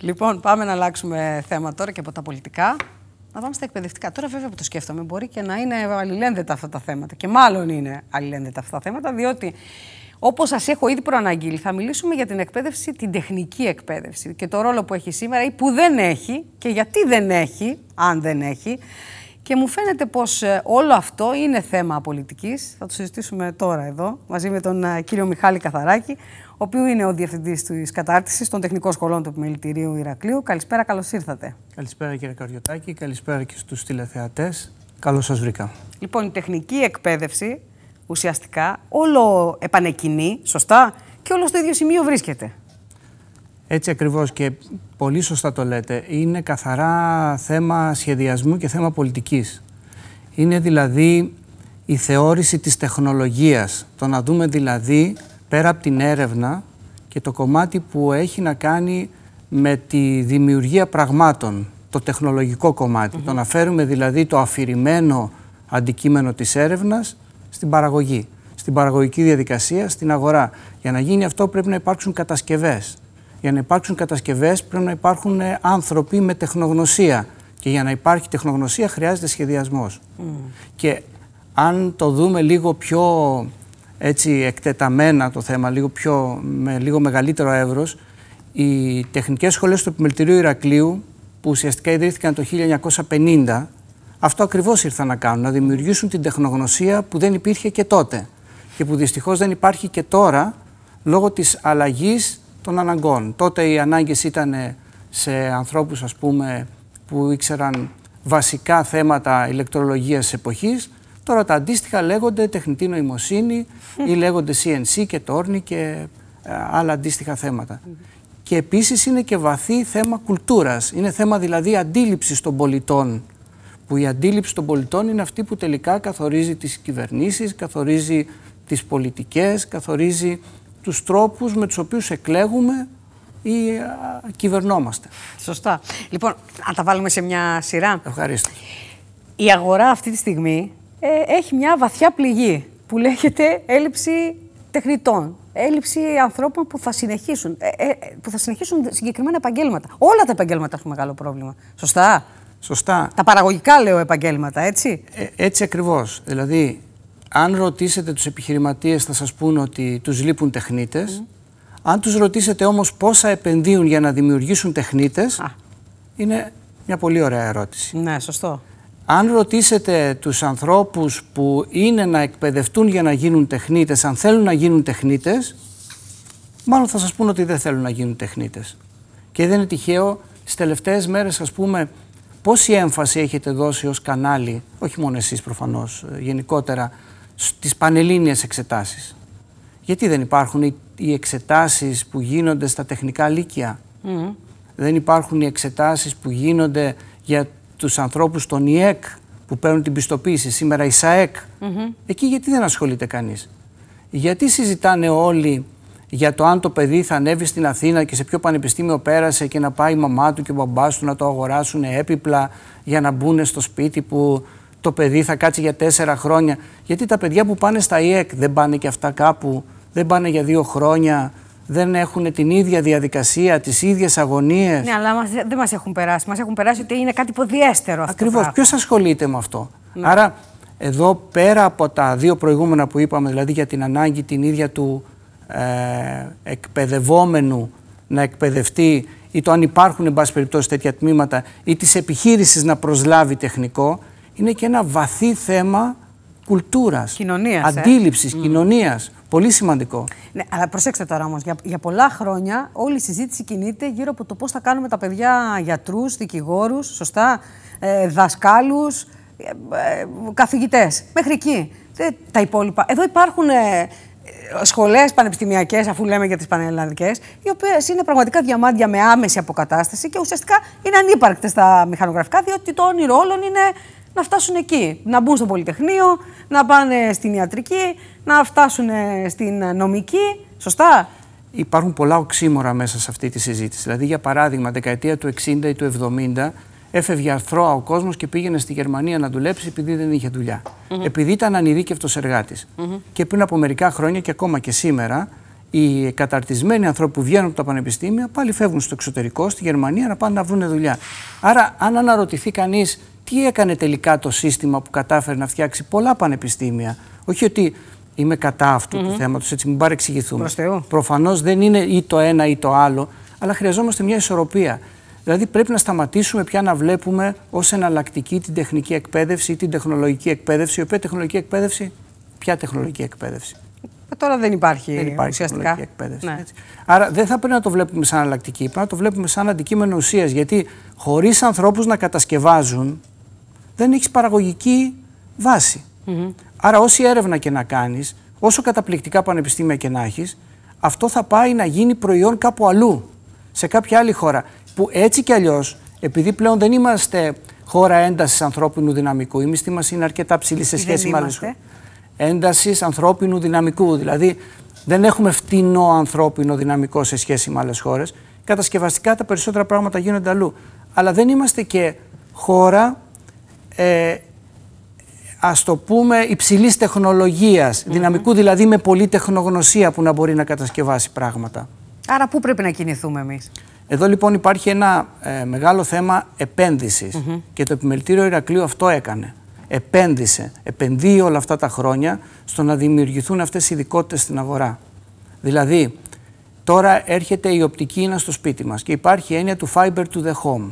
Λοιπόν, πάμε να αλλάξουμε θέμα τώρα και από τα πολιτικά. Να πάμε στα εκπαιδευτικά. Τώρα, βέβαια, που το σκέφτομαι, μπορεί και να είναι αλληλένδετα αυτά τα θέματα. Και μάλλον είναι αλληλένδετα αυτά τα θέματα, διότι Όπως σας έχω ήδη προαναγγείλει, θα μιλήσουμε για την εκπαίδευση, την τεχνική εκπαίδευση και το ρόλο που έχει σήμερα ή που δεν έχει και γιατί δεν έχει, αν δεν έχει, και μου φαίνεται πως ε, όλο αυτό είναι θέμα πολιτικής. Θα το συζητήσουμε τώρα εδώ, μαζί με τον ε, κύριο Μιχάλη Καθαράκη, ο οποίος είναι ο Διευθυντής της Κατάρτισης των Τεχνικών Σχολών του Επιμελητηρίου Ηρακλείου. Καλησπέρα, καλώς ήρθατε. Καλησπέρα κύριε Καριωτάκη, καλησπέρα και στους τηλεθεατές. Καλώς σας βρήκα. Λοιπόν, η τεχνική εκπαίδευση ουσιαστικά όλο επανεκκινεί, σωστά, και όλο στο ίδιο σημείο βρίσκεται. Έτσι ακριβώς και πολύ σωστά το λέτε. Είναι καθαρά θέμα σχεδιασμού και θέμα πολιτικής. Είναι δηλαδή η θεώρηση της τεχνολογίας. Το να δούμε δηλαδή πέρα από την έρευνα και το κομμάτι που έχει να κάνει με τη δημιουργία πραγμάτων, το τεχνολογικό κομμάτι. Το να φέρουμε δηλαδή το αφηρημένο αντικείμενο της έρευνας στην παραγωγή, στην παραγωγική διαδικασία, στην αγορά. Για να γίνει αυτό πρέπει να υπάρξουν κατασκευές. Για να υπάρξουν κατασκευές πρέπει να υπάρχουν ε, άνθρωποι με τεχνογνωσία. Και για να υπάρχει τεχνογνωσία χρειάζεται σχεδιασμός. Mm. Και αν το δούμε λίγο πιο έτσι εκτεταμένα το θέμα, λίγο πιο, με λίγο μεγαλύτερο εύρος, οι τεχνικές σχολές του Επιμελητηρίου Ηρακλείου, που ουσιαστικά ιδρύθηκαν το 1950, αυτό ακριβώς ήρθαν να κάνουν, να δημιουργήσουν την τεχνογνωσία που δεν υπήρχε και τότε και που δυστυχώς δεν υπάρχει και τώρα λόγω της αλλαγής. Τότε οι ανάγκες ήταν ε, σε ανθρώπους ας πούμε που ήξεραν βασικά θέματα ηλεκτρολογίας εποχής. Τώρα τα αντίστοιχα λέγονται τεχνητή νοημοσύνη ή λέγονται CNC και τόρνη και ε, άλλα αντίστοιχα θέματα. Και επίσης είναι και βαθύ θέμα κουλτούρας. Είναι θέμα δηλαδή αντίληψης των πολιτών. Που η αντίληψη των πολιτών είναι αυτή που τελικά καθορίζει τις κυβερνήσεις, καθορίζει τις πολιτικές, καθορίζει τους τρόπους με τους οποίους εκλέγουμε ή κυβερνόμαστε. Σωστά. Λοιπόν, να τα βάλουμε σε μια σειρά. Ευχαριστώ. Η αγορά αυτή τη στιγμή ε, έχει μια βαθιά πληγή που λέγεται έλλειψη τεχνητών, έλλειψη ανθρώπων που θα συνεχίσουν, ε, ε, που θα συνεχίσουν συγκεκριμένα επαγγέλματα. Όλα τα επαγγέλματα έχουν μεγάλο πρόβλημα. Σωστά. Σωστά. Τα παραγωγικά λέω επαγγέλματα, έτσι. έτσι ακριβώς. Δηλαδή αν ρωτήσετε τους επιχειρηματίες θα σας πούν ότι τους λείπουν τεχνίτες. Αν τους ρωτήσετε όμως πόσα επενδύουν για να δημιουργήσουν τεχνίτες, είναι μια πολύ ωραία ερώτηση. Ναι, σωστό. Αν ρωτήσετε τους ανθρώπους που είναι να εκπαιδευτούν για να γίνουν τεχνίτες, αν θέλουν να γίνουν τεχνίτες, μάλλον θα σας πούν ότι δεν θέλουν να γίνουν τεχνίτες. Και δεν είναι τυχαίο, στις τελευταίες μέρες ας πούμε, πόση έμφαση έχετε δώσει ως κανάλι, όχι μόνο εσείς προφανώς, ε, γενικότερα, στις πανελλήνιες εξετάσεις. Γιατί δεν υπάρχουν οι εξετάσεις που γίνονται στα τεχνικά λύκεια. Δεν υπάρχουν οι εξετάσεις που γίνονται για τους ανθρώπους των ΙΕΚ που παίρνουν την πιστοποίηση, σήμερα η ΣΑΕΚ. Εκεί γιατί δεν ασχολείται κανείς. Γιατί συζητάνε όλοι για το αν το παιδί θα ανέβει στην Αθήνα και σε ποιο πανεπιστήμιο πέρασε και να πάει η μαμά του και ο μπαμπάς του να το αγοράσουν έπιπλα για να μπουν στο σπίτι που το παιδί θα κάτσει για τέσσερα χρόνια. Γιατί τα παιδιά που πάνε στα ΙΕΚ δεν πάνε και αυτά κάπου, δεν πάνε για δύο χρόνια, δεν έχουν την ίδια διαδικασία, τις ίδιες αγωνίες. Ναι, αλλά μας, δεν μας έχουν περάσει. Μας έχουν περάσει ότι είναι κάτι υποδιέστερο αυτό. Ακριβώ. Ποιος ασχολείται με αυτό. Ναι. Άρα, εδώ πέρα από τα δύο προηγούμενα που είπαμε, δηλαδή για την ανάγκη την ίδια του ε, εκπαιδευόμενου να εκπαιδευτεί ή το αν υπάρχουν, εν πάση περιπτώσει, τέτοια τμήματα ή της επιχείρησης να προσλάβει τεχνικό, είναι και ένα βαθύ θέμα κουλτούρας, αντίληψη, ε. κοινωνίας. Πολύ σημαντικό. Ναι, αλλά προσέξτε τώρα όμως. Για, για πολλά χρόνια όλη η συζήτηση κινείται γύρω από το πώς θα κάνουμε τα παιδιά γιατρούς, δικηγόρους, σωστά, ε, δασκάλους, ε, ε, καθηγητές. Μέχρι εκεί. Ε, τα υπόλοιπα. Εδώ υπάρχουν ε, ε, σχολές πανεπιστημιακές, αφού λέμε για τις πανελλαδικές, οι οποίες είναι πραγματικά διαμάντια με άμεση αποκατάσταση και ουσιαστικά είναι ανύπαρκτες στα μηχανογραφικά, διότι το όνειρο όλων είναι να φτάσουν εκεί, να μπουν στο Πολυτεχνείο, να πάνε στην ιατρική, να φτάσουν στην νομική. Σωστά. Υπάρχουν πολλά οξύμορα μέσα σε αυτή τη συζήτηση. Δηλαδή, για παράδειγμα, δεκαετία του 60 ή του 70, έφευγε αρθρώα ο κόσμος και πήγαινε στη Γερμανία να δουλέψει επειδή δεν είχε δουλειά. Mm -hmm. Επειδή ήταν ανειδίκευτος εργάτης. Και πριν από μερικά χρόνια και ακόμα και σήμερα, οι καταρτισμένοι άνθρωποι που βγαίνουν από τα πανεπιστήμια πάλι φεύγουν στο εξωτερικό, στη Γερμανία, να πάνε να βρουν δουλειά. Άρα, αν αναρωτηθεί κανείς τι έκανε τελικά το σύστημα που κατάφερε να φτιάξει πολλά πανεπιστήμια. Όχι ότι είμαι κατά αυτού mm -hmm. του θέματος, έτσι μην παρεξηγηθούμε. Προφανώς δεν είναι ή το ένα ή το άλλο, αλλά χρειαζόμαστε μια ισορροπία. Δηλαδή πρέπει να σταματήσουμε πια να βλέπουμε ως εναλλακτική την τεχνική εκπαίδευση ή την τεχνολογική εκπαίδευση, η οποία τεχνολογική εκπαίδευση, ποια τεχνολογική εκπαίδευση. Ε, τώρα δεν υπάρχει, δεν ουσιαστικά. εκπαίδευση. Ναι. Άρα δεν θα πρέπει να το βλέπουμε σαν εναλλακτική, πρέπει να το βλέπουμε σαν αντικείμενο ουσίας. Γιατί χωρίς ανθρώπους να κατασκευάζουν, δεν έχεις παραγωγική βάση. Mm-hmm. Άρα, όση έρευνα και να κάνεις, όσο καταπληκτικά πανεπιστήμια και να έχεις, αυτό θα πάει να γίνει προϊόν κάπου αλλού, σε κάποια άλλη χώρα. Που έτσι κι αλλιώς, επειδή πλέον δεν είμαστε χώρα έντασης ανθρώπινου δυναμικού, η μισθή μας είναι αρκετά ψηλή σε σχέση με άλλες χώρε. Έντασης ανθρώπινου δυναμικού. Δηλαδή, δεν έχουμε φτηνό ανθρώπινο δυναμικό σε σχέση με άλλες χώρες. Κατασκευαστικά τα περισσότερα πράγματα γίνονται αλλού. Αλλά δεν είμαστε και χώρα ε, ας το πούμε υψηλής τεχνολογίας, mm δυναμικού δηλαδή με πολύ τεχνογνωσία που να μπορεί να κατασκευάσει πράγματα. Άρα πού πρέπει να κινηθούμε εμείς. Εδώ λοιπόν υπάρχει ένα ε, μεγάλο θέμα επένδυσης και το Επιμελητήριο Ηρακλείου αυτό έκανε. Επένδυσε, επενδύει όλα αυτά τα χρόνια στο να δημιουργηθούν αυτές οι ειδικότητες στην αγορά. Δηλαδή, τώρα έρχεται η οπτική είναι στο σπίτι μας και υπάρχει η έννοια του fiber to the home.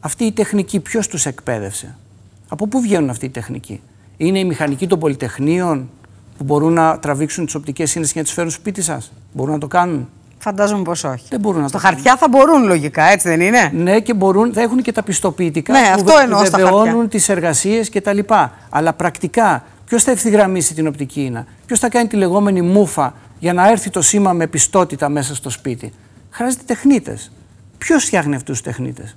Αυτή η τεχνική ποιος τους εκπαίδευσε. Από πού βγαίνουν αυτοί οι τεχνικοί. Είναι οι μηχανικοί των πολυτεχνείων που μπορούν να τραβήξουν τις οπτικές σύνδεσεις και να τις φέρουν σπίτι σας. Μπορούν να το κάνουν. Φαντάζομαι πως όχι. Δεν μπορούν Στο χαρτιά θα μπορούν λογικά, έτσι δεν είναι. Ναι, και μπορούν, θα έχουν και τα πιστοποιητικά ναι, που βεβαιώνουν τις εργασίες κτλ. Αλλά πρακτικά, ποιος θα ευθυγραμμίσει την οπτική ίνα, ποιος θα κάνει τη λεγόμενη μούφα για να έρθει το σήμα με πιστότητα μέσα στο σπίτι. Χρειάζεται τεχνίτες. Ποιος φτιάχνει αυτούς τους τεχνίτες.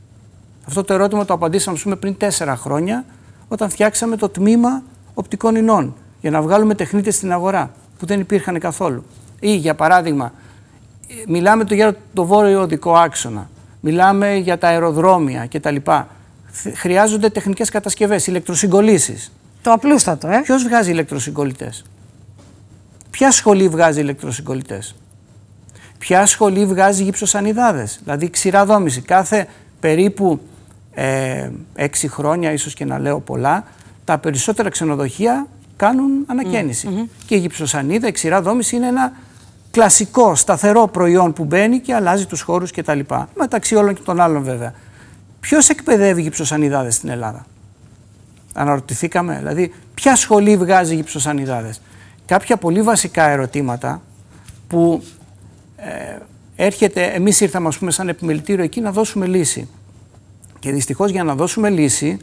Αυτό το ερώτημα το απαντήσαμε πούμε, πριν τέσσερα χρόνια όταν φτιάξαμε το τμήμα οπτικών ινών για να βγάλουμε τεχνίτες στην αγορά που δεν υπήρχαν καθόλου. Ή για παράδειγμα, μιλάμε για το βόρειο οδικό άξονα, μιλάμε για τα αεροδρόμια κτλ. Χρειάζονται τεχνικές κατασκευές, ηλεκτροσυγκολήσεις. Το απλούστατο, ε. Ποιος βγάζει ηλεκτροσυγκολητές. Ποια σχολή βγάζει ηλεκτροσυγκολητές. Ποια σχολή βγάζει γύψο ανιδάδε, δηλαδή ξηρά δόμηση. Κάθε περίπου ε, έξι χρόνια, ίσως και να λέω πολλά, τα περισσότερα ξενοδοχεία κάνουν ανακαίνιση. Και η γυψοσανίδα, η ξηρά δόμηση είναι ένα κλασικό, σταθερό προϊόν που μπαίνει και αλλάζει τους χώρους κτλ. Μεταξύ όλων και των άλλων βέβαια. Ποιος εκπαιδεύει γυψοσανιδάδες στην Ελλάδα. Αναρωτηθήκαμε, δηλαδή ποια σχολή βγάζει γυψοσανιδάδες. Κάποια πολύ βασικά ερωτήματα που ε, έρχεται, εμείς ήρθαμε ας πούμε σαν επιμελητήριο εκεί να δώσουμε λύση. Και δυστυχώς για να δώσουμε λύση,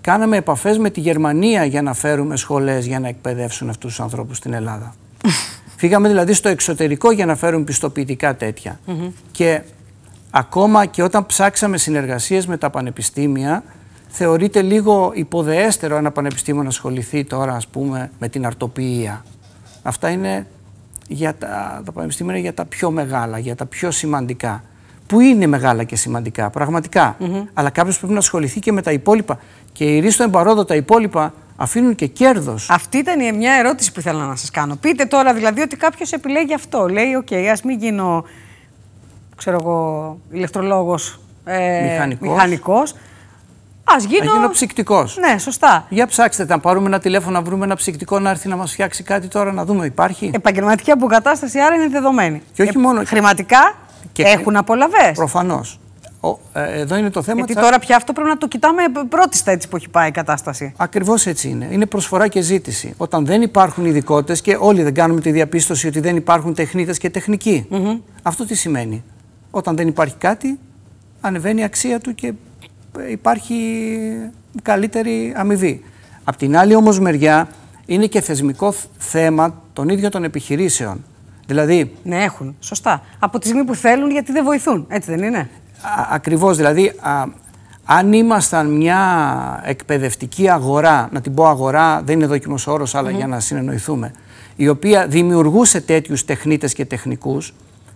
κάναμε επαφές με τη Γερμανία για να φέρουμε σχολές για να εκπαιδεύσουν αυτούς τους ανθρώπους στην Ελλάδα. Φύγαμε δηλαδή στο εξωτερικό για να φέρουν πιστοποιητικά τέτοια. Και ακόμα και όταν ψάξαμε συνεργασίες με τα πανεπιστήμια, θεωρείται λίγο υποδεέστερο ένα πανεπιστήμιο να ασχοληθεί τώρα, ας πούμε, με την αρτοποιία. Αυτά είναι για τα, πανεπιστήμια για τα πιο μεγάλα, για τα πιο σημαντικά που είναι μεγάλα και σημαντικά, πραγματικά. Αλλά κάποιος πρέπει να ασχοληθεί και με τα υπόλοιπα. Και η ρίστο εμπαρόδο τα υπόλοιπα αφήνουν και κέρδος. Αυτή ήταν μια ερώτηση που ήθελα να σας κάνω. Πείτε τώρα δηλαδή ότι κάποιος επιλέγει αυτό. Λέει, οκ, okay, ας μην γίνω, ξέρω εγώ, ηλεκτρολόγος. Ε, μηχανικός. Α γίνω. ψυκτικός. Ναι, σωστά. Για ψάξτε τα. Πάρουμε ένα τηλέφωνο να βρούμε ένα ψυκτικό να έρθει να μας φτιάξει κάτι τώρα να δούμε. Υπάρχει. Επαγγελματική αποκατάσταση άρα είναι δεδομένη. Και όχι ε, μόνο. Χρηματικά και Έχουν απολαυέ. Προφανώ. Ε, εδώ είναι το θέμα. Γιατί τώρα πια αυτό πρέπει να το κοιτάμε πρώτη έτσι που έχει πάει η κατάσταση. Ακριβώς έτσι είναι. Είναι προσφορά και ζήτηση. Όταν δεν υπάρχουν ειδικότητες και όλοι δεν κάνουμε τη διαπίστωση ότι δεν υπάρχουν τεχνίτες και τεχνικοί. Αυτό τι σημαίνει. Όταν δεν υπάρχει κάτι, ανεβαίνει η αξία του και υπάρχει καλύτερη αμοιβή. Απ' την άλλη όμως μεριά είναι και θεσμικό θέμα των ίδιων των επιχειρήσεων. Δηλαδή. Ναι, έχουν. Σωστά. Από τη στιγμή που θέλουν, γιατί δεν βοηθούν. Έτσι δεν είναι. Ακριβώς. Δηλαδή, αν ήμασταν μια εκπαιδευτική αγορά, να την πω αγορά, δεν είναι δόκιμος όρος, για να συνεννοηθούμε, η οποία δημιουργούσε τέτοιους τεχνίτες και τεχνικούς,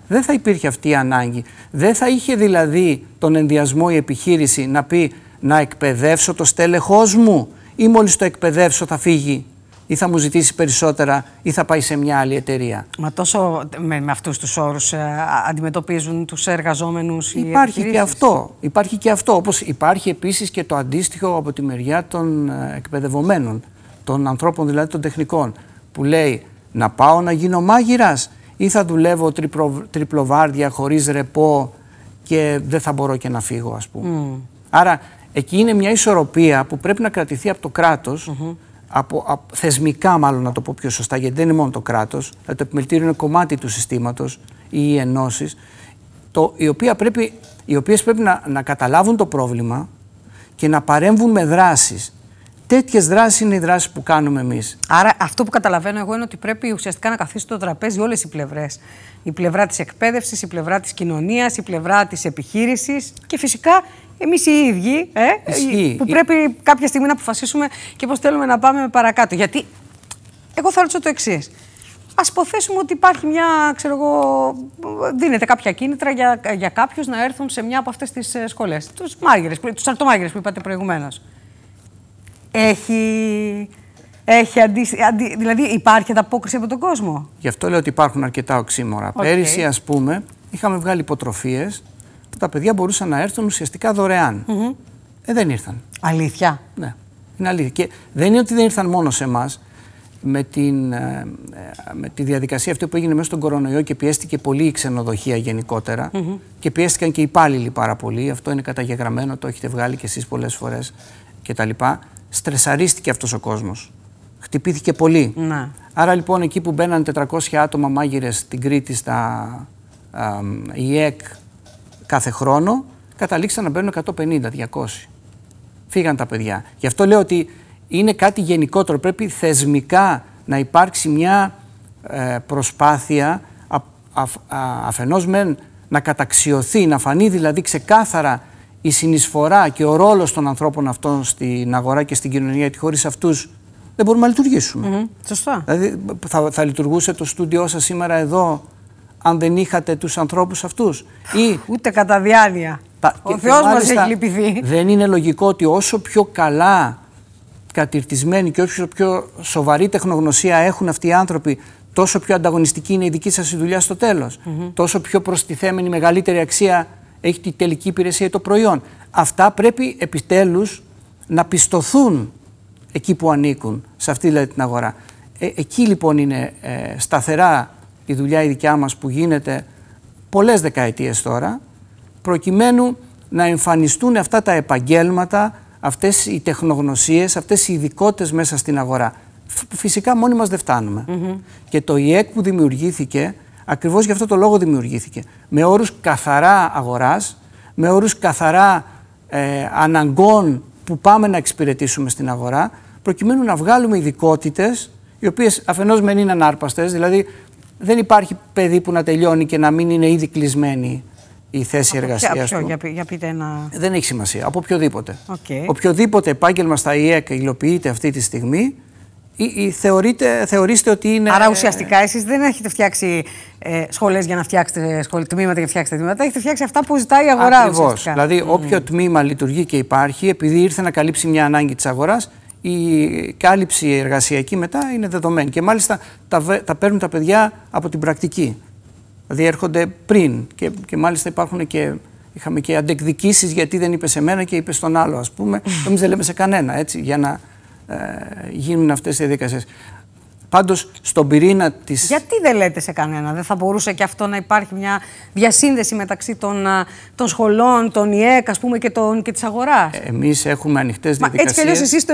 δεν θα υπήρχε αυτή η ανάγκη. Δεν θα είχε δηλαδή τον ενδιασμό η επιχείρηση να πει να εκπαιδεύσω το στέλεχός μου ή μόλις το εκπαιδεύσω θα φύγει ή θα μου ζητήσει περισσότερα ή θα πάει σε μια άλλη εταιρεία. Μα τόσο με, με αυτούς τους όρους ε, αντιμετωπίζουν τους εργαζόμενους οι Υπάρχει και αυτό. Υπάρχει και αυτό. Όπως υπάρχει επίσης και το αντίστοιχο από τη μεριά των ε, εκπαιδευομένων, των ανθρώπων δηλαδή των τεχνικών, που λέει να πάω να γίνω μάγειρας. ή θα δουλεύω τριπλο, τριπλοβάρδια χωρίς ρεπό και δεν θα μπορώ και να φύγω ας πούμε. Άρα εκεί είναι μια ισορροπία που πρέπει να κρατηθεί από το κράτος από, από, θεσμικά μάλλον να το πω πιο σωστά, γιατί δεν είναι μόνο το κράτος, δηλαδή το επιμελητήριο είναι κομμάτι του συστήματος ή οι ενώσεις, το, οι, οποία πρέπει, οι οποίες πρέπει να, να καταλάβουν το πρόβλημα και να παρέμβουν με δράσεις. Τέτοιες δράσεις είναι οι δράσεις που κάνουμε εμείς. Άρα, αυτό που καταλαβαίνω εγώ είναι ότι πρέπει ουσιαστικά να καθίσουν το τραπέζι όλες οι πλευρές. Η πλευρά της εκπαίδευσης, η πλευρά της κοινωνίας, η πλευρά της επιχείρησης και φυσικά εμείς οι ίδιοι, ε, που πρέπει κάποια στιγμή να αποφασίσουμε και πώς θέλουμε να πάμε παρακάτω. Γιατί εγώ θα ρωτήσω το εξής. Ας υποθέσουμε ότι υπάρχει μια, ξέρω εγώ, δίνεται κάποια κίνητρα για, για κάποιους να έρθουν σε μια από αυτές τις ε, σχολές. Τους μάγειρες, τους αρτομάγειρες που είπατε προηγουμένως. Έχει. Έχει αντι... Αντι... Δηλαδή, υπάρχει ανταπόκριση από τον κόσμο. Γι' αυτό λέω ότι υπάρχουν αρκετά οξύμορα. Okay. Πέρυσι, ας πούμε, είχαμε βγάλει υποτροφίες τα παιδιά μπορούσαν να έρθουν ουσιαστικά δωρεάν. ε, δεν ήρθαν. Αλήθεια. Ναι. Είναι αλήθεια. Και δεν είναι ότι δεν ήρθαν μόνο σε εμάς. Με, την, ε, ε, με τη διαδικασία αυτή που έγινε μέσα στον κορονοϊό και πιέστηκε πολύ η ξενοδοχεία γενικότερα και πιέστηκαν και οι υπάλληλοι πάρα πολύ. Αυτό είναι καταγεγραμμένο, το έχετε βγάλει κι εσείς πολλές φορές κτλ. Στρεσαρίστηκε αυτός ο κόσμος. Χτυπήθηκε πολύ. Ναι. Άρα λοιπόν εκεί που μπαίναν 400 άτομα μάγειρες στην Κρήτη στα ΙΕΚ, κάθε χρόνο, καταλήξαν να μπαίνουν 150-200. Φύγαν τα παιδιά. Γι' αυτό λέω ότι είναι κάτι γενικότερο. Πρέπει θεσμικά να υπάρξει μια ε, προσπάθεια α, αφενός μεν να καταξιωθεί, να φανεί δηλαδή ξεκάθαρα η συνεισφορά και ο ρόλος των ανθρώπων αυτών στην αγορά και στην κοινωνία, γιατί χωρίς αυτούς δεν μπορούμε να λειτουργήσουμε. Δηλαδή θα, θα λειτουργούσε το στούντιό σας σήμερα εδώ αν δεν είχατε τους ανθρώπους αυτούς. Ή... Ούτε κατά διάδεια. Τα... Ο Θεός μας έχει λυπηθεί. Δεν είναι λογικό ότι όσο πιο καλά κατηρτισμένοι και όσο πιο σοβαρή τεχνογνωσία έχουν αυτοί οι άνθρωποι, τόσο πιο ανταγωνιστική είναι η δική σας δουλειά στο τέλος. Τόσο πιο προστιθέμενη μεγαλύτερη αξία έχει τη τελική υπηρεσία ή το προϊόν. Αυτά πρέπει επιτέλους να πιστοθούν εκεί που ανήκουν, σε αυτή δηλαδή την αγορά. Ε, εκεί λοιπόν είναι ε, σταθερά η δουλειά η δικιά μας που γίνεται πολλές δεκαετίες τώρα, προκειμένου να εμφανιστούν αυτά τα επαγγέλματα, αυτές οι τεχνογνωσίες, αυτές οι ειδικότητες μέσα στην αγορά. Φυσικά μόνοι μας δεν φτάνουμε. Και το ΙΕΚ που δημιουργήθηκε, ακριβώς γι' αυτό το λόγο δημιουργήθηκε. Με όρους καθαρά αγοράς, με όρους καθαρά ε, αναγκών που πάμε να εξυπηρετήσουμε στην αγορά, προκειμένου να βγάλουμε ειδικότητες, οι οποίες αφενός μεν είναι ανάρπαστες, δηλαδή δεν υπάρχει παιδί που να τελειώνει και να μην είναι ήδη κλεισμένη η θέση εργασία του. Για, για πείτε ένα... Δεν έχει σημασία. Από οποιοδήποτε. Okay. Οποιοδήποτε επάγγελμα στα ΙΕΚ υλοποιείται αυτή τη στιγμή, ή, ή θεωρείτε, θεωρείστε ότι είναι. Άρα ουσιαστικά εσείς δεν έχετε φτιάξει ε, σχολές για να φτιάξετε σχολή, τμήματα για να φτιάξετε τμήματα. Έχετε φτιάξει αυτά που ζητάει η αγορά. Ακριβώς. Δηλαδή, mm. όποιο τμήμα λειτουργεί και υπάρχει, επειδή ήρθε να καλύψει μια ανάγκη της αγοράς, η κάλυψη εργασιακή μετά είναι δεδομένη. Και μάλιστα τα, τα παίρνουν τα παιδιά από την πρακτική. Δηλαδή έρχονται πριν και, και μάλιστα υπάρχουν και είχαμε και αντεκδικήσεις γιατί δεν είπε σε μένα και είπε στον άλλο, ας πούμε. Εμείς δεν λέμε σε κανένα έτσι, για να ε, γίνουν αυτές οι διαδικασίες. Πάντως στον πυρήνα της. Γιατί δεν λέτε σε κανένα, δεν θα μπορούσε και αυτό να υπάρχει μια διασύνδεση μεταξύ των, των σχολών, των ΙΕΚ ας πούμε, και, και της αγοράς. Εμείς έχουμε ανοιχτές διαδικασίε. Έτσι κι αλλιώς εσεί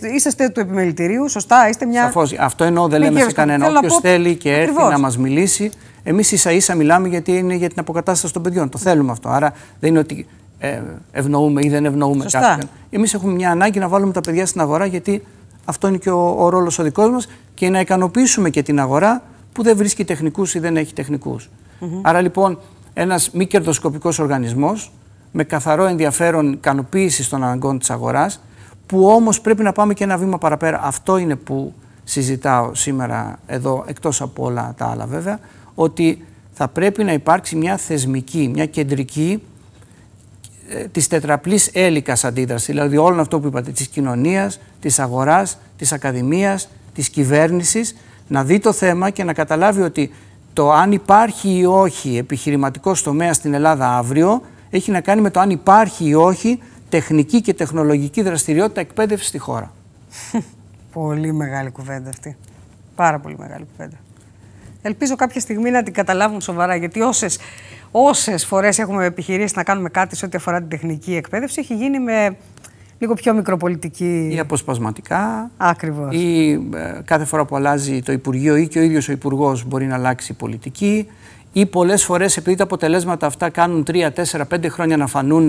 το είσαστε του επιμελητηρίου, σωστά, είστε μια. Σαφώς, Αυτό εννοώ, δεν λέμε σε κανένα. Όποιο θέλει και έρθει να μας μιλήσει. Εμείς ίσα ίσα μιλάμε γιατί είναι για την αποκατάσταση των παιδιών. Το θέλουμε αυτό. Άρα δεν είναι ότι ε, ευνοούμε ή δεν ευνοούμε Σωστά. κάποιον. Εμείς έχουμε μια ανάγκη να βάλουμε τα παιδιά στην αγορά γιατί αυτό είναι και ο, ο ρόλος ο δικός μας και να ικανοποιήσουμε και την αγορά που δεν βρίσκει τεχνικούς ή δεν έχει τεχνικούς. Άρα λοιπόν, ένας μη κερδοσκοπικός οργανισμός με καθαρό ενδιαφέρον ικανοποίησης των αναγκών της αγοράς, που όμως πρέπει να πάμε και ένα βήμα παραπέρα. Αυτό είναι που συζητάω σήμερα εδώ, εκτός από όλα τα άλλα βέβαια, ότι θα πρέπει να υπάρξει μια θεσμική, μια κεντρική ε, της τετραπλής έλικας αντίδρασης, δηλαδή όλο αυτό που είπατε, της κοινωνίας, της αγοράς, της ακαδημίας, της κυβέρνησης, να δει το θέμα και να καταλάβει ότι το αν υπάρχει ή όχι επιχειρηματικός τομέας στην Ελλάδα αύριο έχει να κάνει με το αν υπάρχει ή όχι τεχνική και τεχνολογική δραστηριότητα εκπαίδευσης στη χώρα. πολύ μεγάλη κουβέντα αυτή. Πάρα πολύ μεγάλη κουβέντα. Ελπίζω κάποια στιγμή να την καταλάβουν σοβαρά, γιατί όσες όσες φορές έχουμε επιχειρήσει να κάνουμε κάτι σε ό,τι αφορά την τεχνική εκπαίδευση, έχει γίνει με λίγο πιο μικροπολιτική. Ή αποσπασματικά. Ακριβώς. Ή ε, κάθε φορά που αλλάζει το Υπουργείο ή και ο ίδιος ο Υπουργός μπορεί να αλλάξει η πολιτική. Ή πολλές φορές επειδή τα αποτελέσματα αυτά κάνουν 3, 4, 5 χρόνια να φανούν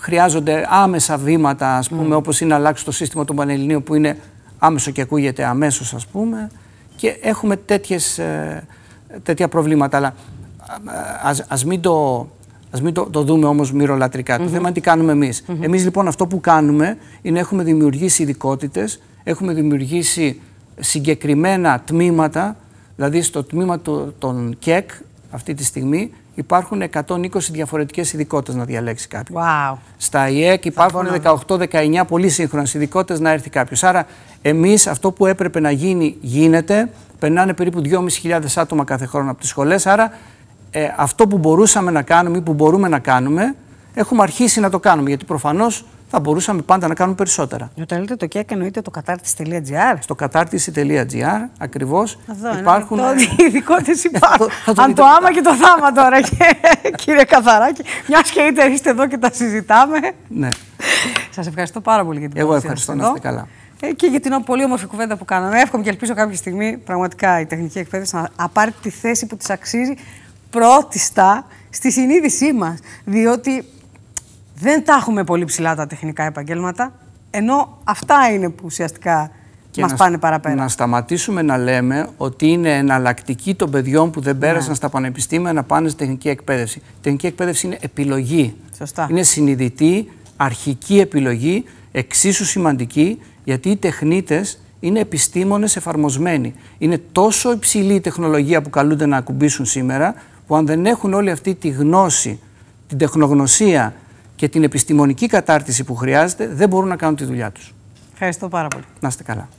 χρειάζονται άμεσα βήματα, ας πούμε, mm. όπως είναι να αλλάξει το σύστημα του Πανελληνίων που είναι άμεσο και ακούγεται αμέσως, ας πούμε και έχουμε τέτοιες, ε, τέτοια προβλήματα. Αλλά ε, ας, μην το... Ας μην το, δούμε όμως μυρολατρικά. Το θέμα είναι τι κάνουμε εμείς. Mm Εμείς λοιπόν αυτό που κάνουμε είναι έχουμε δημιουργήσει ειδικότητες, έχουμε δημιουργήσει συγκεκριμένα τμήματα. Δηλαδή, στο τμήμα των ΚΕΚ αυτή τη στιγμή υπάρχουν 120 διαφορετικές ειδικότητες να διαλέξει κάποιος. Wow. Στα ΙΕΚ υπάρχουν 18-19 πολύ σύγχρονες ειδικότητες να έρθει κάποιος. Άρα, εμείς αυτό που έπρεπε να γίνει, γίνεται. Περνάνε περίπου 2.500 άτομα κάθε χρόνο από τις σχολές. Άρα, ε, αυτό που μπορούσαμε να κάνουμε ή που μπορούμε να κάνουμε, έχουμε αρχίσει να το κάνουμε. Γιατί προφανώς θα μπορούσαμε πάντα να κάνουμε περισσότερα. Όταν λέτε το ΚΕΚ εννοείται το κατάρτιση.gr. Στο κατάρτιση.gr ακριβώ υπάρχουν. Το ειδικότητε Αν το άμα και το θάμα τώρα, κύριε Καθαράκη, μιας και είτε είστε εδώ και τα συζητάμε. Ναι. Σας ευχαριστώ πάρα πολύ για την Εγώ ευχαριστώ να είστε καλά. Ε, και για την πολύ όμορφη κουβέντα που κάναμε. Εύχομαι και ελπίζω κάποια στιγμή πραγματικά η τεχνική εκπαίδευση να πάρει τη θέση που της αξίζει πρώτιστα στη συνείδησή μας. Διότι δεν τα έχουμε πολύ ψηλά τα τεχνικά επαγγέλματα, ενώ αυτά είναι που ουσιαστικά και μας πάνε παραπέρα. Να σταματήσουμε να λέμε ότι είναι εναλλακτική των παιδιών που δεν πέρασαν ναι. στα πανεπιστήμια να πάνε στη τεχνική εκπαίδευση. Η τεχνική εκπαίδευση είναι επιλογή. Σωστά. Είναι συνειδητή, αρχική επιλογή, εξίσου σημαντική, γιατί οι τεχνίτες είναι επιστήμονες εφαρμοσμένοι. Είναι τόσο υψηλή η τεχνολογία που καλούνται να ακουμπήσουν σήμερα, που αν δεν έχουν όλη αυτή τη γνώση, την τεχνογνωσία, και την επιστημονική κατάρτιση που χρειάζεται δεν μπορούν να κάνουν τη δουλειά τους. Ευχαριστώ πάρα πολύ. Να είστε καλά.